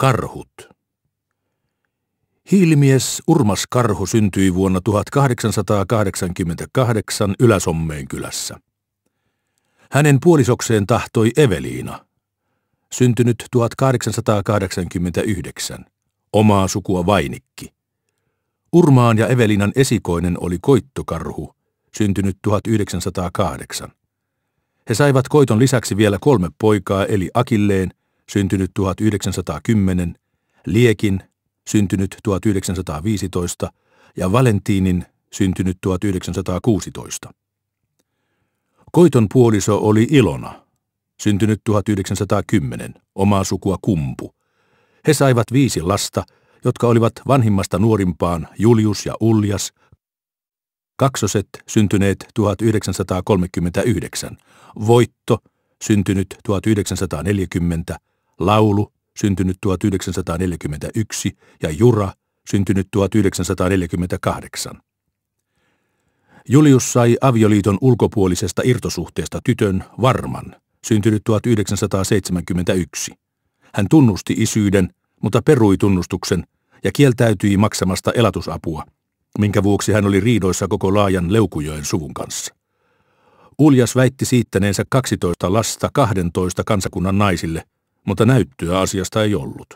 Karhut. Hiilimies Urmas Karhu syntyi vuonna 1888 Yläsommeen kylässä. Hänen puolisokseen tahtoi Eveliina, syntynyt 1889, omaa sukua Vainikki. Urmaan ja Evelinan esikoinen oli Koittokarhu, syntynyt 1908. He saivat Koiton lisäksi vielä kolme poikaa eli Akilleen, syntynyt 1910, Liekin, syntynyt 1915 ja Valentiinin, syntynyt 1916. Koiton puoliso oli Ilona, syntynyt 1910, omaa sukua Kumpu. He saivat viisi lasta, jotka olivat vanhimmasta nuorimpaan Julius ja Uljas, kaksoset syntyneet 1939, Voitto syntynyt 1940 Laulu, syntynyt 1941, ja Jura, syntynyt 1948. Julius sai avioliiton ulkopuolisesta irtosuhteesta tytön Varman, syntynyt 1971. Hän tunnusti isyyden, mutta perui tunnustuksen ja kieltäytyi maksamasta elatusapua, minkä vuoksi hän oli riidoissa koko laajan Leukujoen suvun kanssa. Uljas väitti siittäneensä 12 lasta 12 kansakunnan naisille – mutta näyttöä asiasta ei ollut.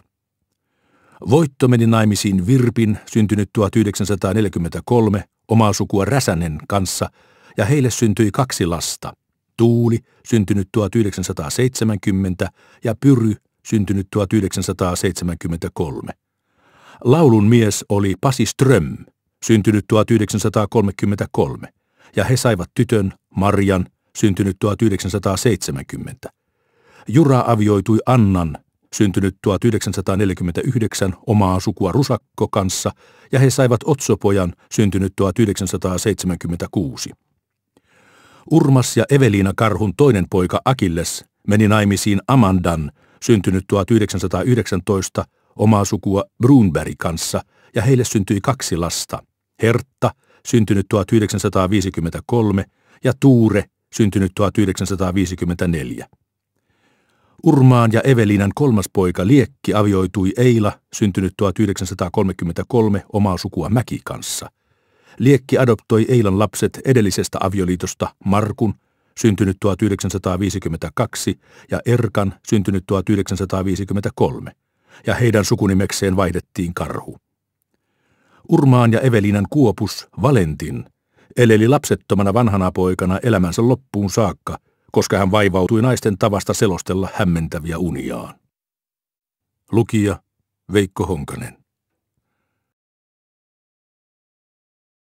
Voitto meni naimisiin Virpin, syntynyt 1943, omaa sukua Räsänen kanssa, ja heille syntyi kaksi lasta. Tuuli, syntynyt 1970, ja Pyry, syntynyt 1973. Laulun mies oli Pasi Ström, syntynyt 1933, ja he saivat tytön Marian, syntynyt 1970. Jura avioitui Annan, syntynyt 1949 omaa sukua Rusakko kanssa, ja he saivat Otsopojan, syntynyt 1976. Urmas ja Eveliina Karhun toinen poika Akilles meni naimisiin Amandan, syntynyt 1919, omaa sukua Brunberg kanssa, ja heille syntyi kaksi lasta, Hertta, syntynyt 1953, ja Tuure, syntynyt 1954. Urmaan ja Evelinan kolmas poika Liekki avioitui Eila, syntynyt 1933 omaa sukua Mäki kanssa. Liekki adoptoi Eilan lapset edellisestä avioliitosta Markun, syntynyt 1952, ja Erkan, syntynyt 1953, ja heidän sukunimekseen vaihdettiin karhu. Urmaan ja Evelinan kuopus Valentin eleli lapsettomana vanhana poikana elämänsä loppuun saakka – koska hän vaivautui naisten tavasta selostella hämmentäviä uniaan. Lukija Veikko Honkanen